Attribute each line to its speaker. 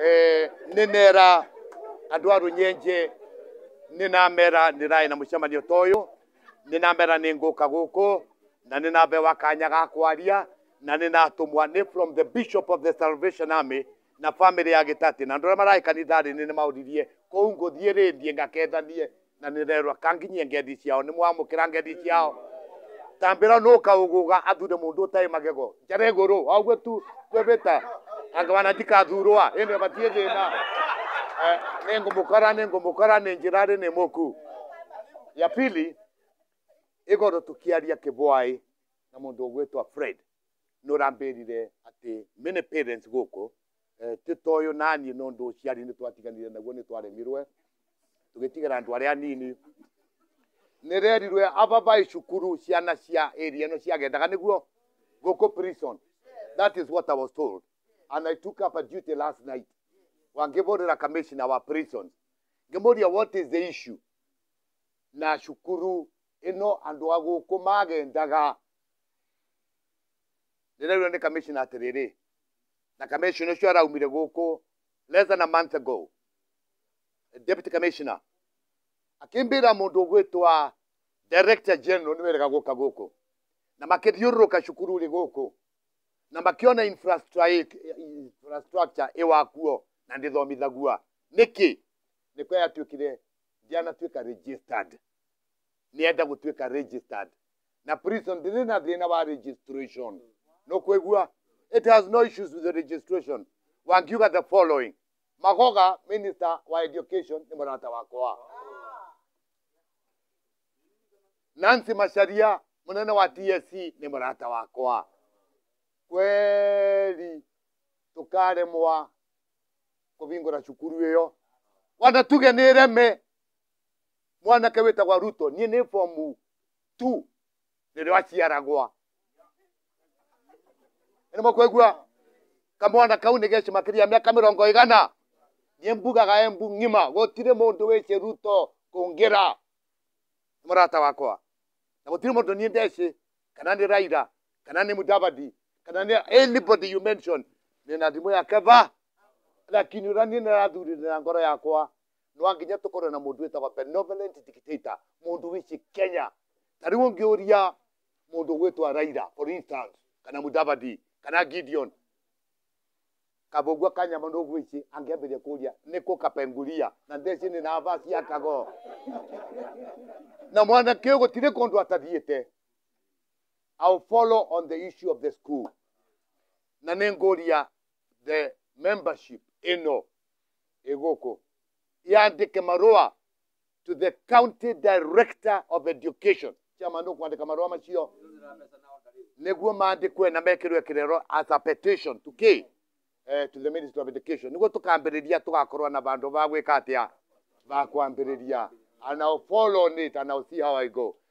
Speaker 1: Eh, ninera andu a runyenje ninamera nirai na mucemanio ta uyu ninamera ninguka guku na ninabewa kanya ga kwaria na ninatumwa ni from the bishop of the salvation army na family ya gitati na ndora marai kanithari ni mauririe kou nguthie rindie ngakethanie na nirerwa kanginyie ngedi ciao ni mwamukira ngedi ciao tambira nuka uguga athure mundu tai magego njare iguru augwe tu kwebita agabana ati kathurwa ĩndĩ batie thĩna eh, nĩ ngũmũkora nĩ ngũmũkora nĩ njĩrarĩ nĩ mũku ya pili igoro tukiaria kibwai na mundu ugwitwa Fred nurambirire ati many parents guku eh, titoyo nani no ndu ciari ni twatiganire naguo ni twaremirwe tugitigara andu aria nini nirerirwe aba bai cukuru ciana cia area no ciagendaga niguo guku prison that is what i was told and I took up a duty last night. Wangeborera commission our prisons. Ngemoria what is the issue? Na shukuru eno andu aguku magendaga ndireirwo nä kamishina atiriri na kamishina ucio araumire guku less than a month ago a deputy commissioner akimbira mundu ugwitwa director general niwe rega guka guku na makithiururuka cukuru ri guku na makiona infrastructure iwakuo na ndithomithagua niki ni kwa yatuikire ndiana tuika registered nienda gutuika registered na prison ndiri na thina wa registration no kwegua it has no issues with the registration wangiuga the following magoga minister wa education ni murata wakwa Nancy Masharia munene wa TSC e, ni murata wakwa kweli tukaremwa kuvingura cukuru iyo wanda tuge ni reme mwanake witagwa ruto nie ni fomu tu nirio aciaragwa ni mwakwegua kamwana kau ni geci makiria miaka mirongo igana nie mbugaga embu ng'ima gutire mundu wici ruto kungira murata wakwa na gutire mundu ni ndeci kana ni raira kana ni mudavadi kanania anybody you mention nina thimå ya keva lakini å rä na rathurä na ngoro yakwa no anginya tukore na må wetagwa benevolent dictator må wichi kenya ta rä u å ngä å ria raira for instance kana mudavadi kana gideon kabogwa kanya no gwĩci angĩambĩrĩria kuria nĩ kũ kapenguria na ndeci ni na vasi ya kago na mwanake ũyũ gũtirĩ kũndũ atathiĩte I'll follow on the issue of the school na nä the membership ino igoko yandike marua to the county director of education chama no kwandika marua macio niguo mandikwe na mekirwe kirero as a petition to key eh, to the ministry of education niguo tukambiriria tugakorwa na bandu ba gwika atia ba kwambiriria and I'll follow on it and I'll see how I go